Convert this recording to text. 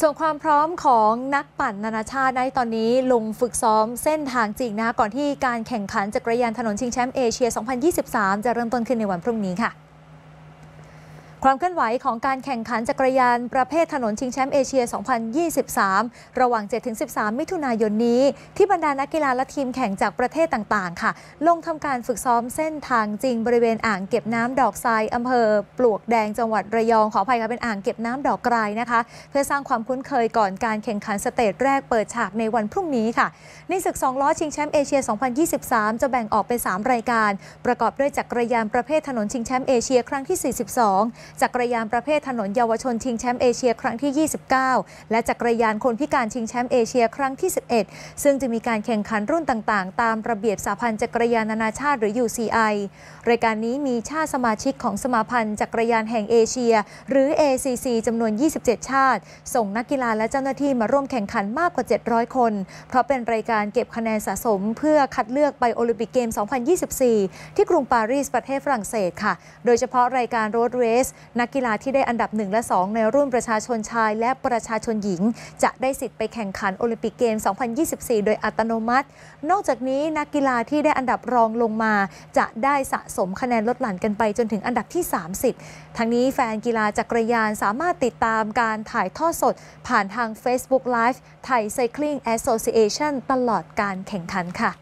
ส่วนความพร้อมของนักปั่นนานาชาติในตอนนี้ ลงฝึกซ้อมเส้นทางจริงนะก่อนที่การแข่งขันจักรยานถนนชิงแชมป์เอเชีย 2023 จะเริ่มต้นขึ้นในวันพรุ่งนี้ค่ะความเคลื่อนไหวของการแข่งขันจักรยานประเภทถนนชิงแชมป์เอเชีย 2023 ระหว่าง 7-13 มิถุนายนนี้ ที่บรรดานักกีฬาและทีมแข่งจากประเทศต่างๆ ค่ะ ลงทำการฝึกซ้อมเส้นทางจริงบริเวณอ่างเก็บน้ำดอกทรายอำเภอ ปลวกแดงจังหวัดระยองขออภัยค่ะเป็นอ่างเก็บน้ำดอกกรายนะคะ เพื่อสร้างความคุ้นเคยก่อนการแข่งขันสเตจแรกเปิดฉากในวันพรุ่งนี้ค่ะ ในศึก2ล้อชิงแชมป์เอเชีย 2023 จะแบ่งออกเป็น 3 รายการ ประกอบด้วยจักรยานประเภทถนนชิงแชมป์เอเชีย ครั้งที่ 42จักรยานประเภทถนนเยาวชนชิงแชมป์เอเชียครั้งที่ 29 และจักรยานคนพิการชิงแชมป์เอเชีย ครั้งที่ 11 ซึ่งจะมีการแข่งขันรุ่นต่างๆ ตามระเบียบสาพันธ์จักรยานนานาชาติหรือ UCI รายการนี้มีชาติสมาชิกของสมาพันธ์จักรยานแห่งเอเชีย หรือ ACC จำนวน 27 ชาติ ส่งนักกีฬาและเจ้าหน้าที่มาร่วมแข่งขันมากกว่า 700 คน เพราะเป็นรายการเก็บคะแนนสะสมเพื่อคัดเลือกไปโอลิมปิกเกม 2024 ที่กรุงปารีสประเทศฝรั่งเศสค่ะ โดยเฉพาะรายการโรดเรสนักกีฬาที่ได้อันดับ 1 และ 2 ในรุ่นประชาชนชายและประชาชนหญิง จะได้สิทธิ์ไปแข่งขันโอลิมปิกเกม2024 โดยอัตโนมัติ นอกจากนี้ นักกีฬาที่ได้อันดับรองลงมา จะได้สะสมคะแนนลดหลั่นกันไปจนถึงอันดับที่ 30 ทั้งนี้แฟนกีฬาจักรยานสามารถติดตามการถ่ายทอดสด ผ่านทาง Facebook Live ไทย Cycling Association ตลอดการแข่งขันค่ะ